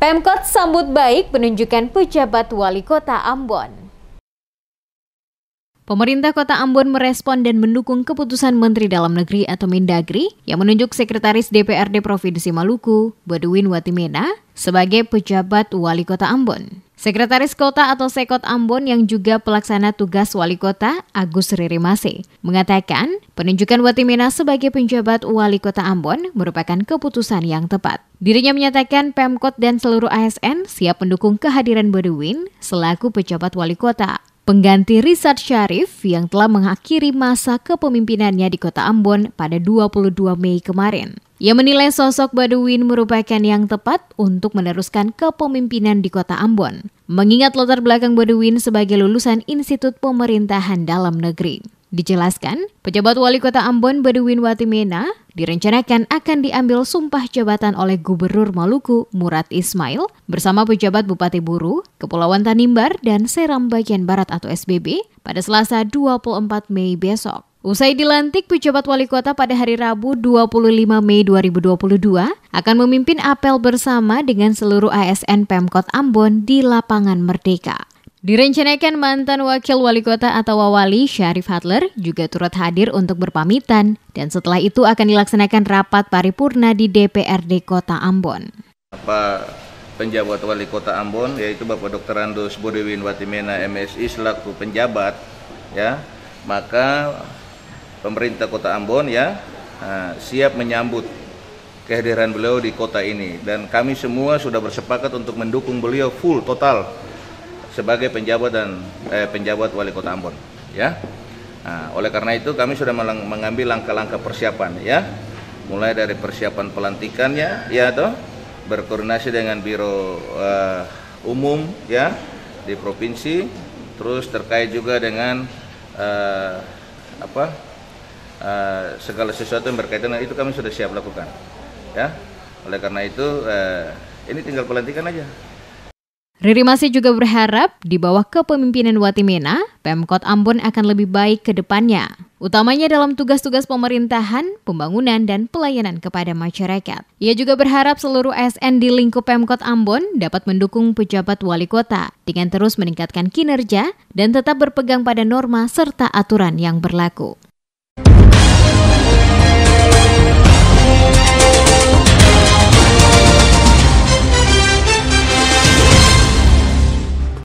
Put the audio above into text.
Pemkot sambut baik penunjukan pejabat wali kota Ambon. Pemerintah Kota Ambon merespon dan mendukung keputusan Menteri Dalam Negeri atau Mendagri yang menunjuk Sekretaris DPRD Provinsi Maluku, Baduin Watimena, sebagai pejabat wali kota Ambon. Sekretaris Kota atau Sekot Ambon yang juga pelaksana tugas wali kota Agus Ririmase mengatakan penunjukan Watimena sebagai penjabat wali kota Ambon merupakan keputusan yang tepat. Dirinya menyatakan Pemkot dan seluruh ASN siap mendukung kehadiran Bodewin selaku pejabat wali kota. Pengganti Rizat Syarif yang telah mengakhiri masa kepemimpinannya di kota Ambon pada 22 Mei kemarin. Ia menilai sosok Baduwin merupakan yang tepat untuk meneruskan kepemimpinan di kota Ambon, mengingat latar belakang Baduwin sebagai lulusan Institut Pemerintahan Dalam Negeri. Dijelaskan, pejabat wali kota Ambon Baduwin Watimena direncanakan akan diambil sumpah jabatan oleh Gubernur Maluku Murad Ismail bersama pejabat Bupati Buru, Kepulauan Tanimbar, dan Seram Bagian Barat atau SBB pada Selasa 24 Mei besok. Usai dilantik, pejabat wali kota pada hari Rabu 25 Mei 2022 akan memimpin apel bersama dengan seluruh ASN Pemkot Ambon di lapangan Merdeka. Direncanakan mantan wakil wali kota atau Wawali Syarif Hadler juga turut hadir untuk berpamitan dan setelah itu akan dilaksanakan rapat paripurna di DPRD Kota Ambon. Apa penjabat wali kota Ambon yaitu Bapak Dokter Andus Budiwin Watimena MSI selaku penjabat ya maka pemerintah Kota Ambon ya uh, siap menyambut kehadiran beliau di kota ini dan kami semua sudah bersepakat untuk mendukung beliau full total sebagai penjabat dan eh, penjabat wali kota Ambon ya nah, oleh karena itu kami sudah mengambil langkah-langkah persiapan ya mulai dari persiapan pelantikannya ya toh berkoordinasi dengan biro uh, umum ya di provinsi terus terkait juga dengan uh, apa uh, segala sesuatu yang berkaitan dengan itu kami sudah siap lakukan. Ya, oleh karena itu uh, ini tinggal pelantikan aja. Riri masih juga berharap di bawah kepemimpinan Wati Mena, Pemkot Ambon akan lebih baik ke depannya, utamanya dalam tugas-tugas pemerintahan, pembangunan, dan pelayanan kepada masyarakat. Ia juga berharap seluruh ASN di lingkup Pemkot Ambon dapat mendukung pejabat wali kota dengan terus meningkatkan kinerja dan tetap berpegang pada norma serta aturan yang berlaku.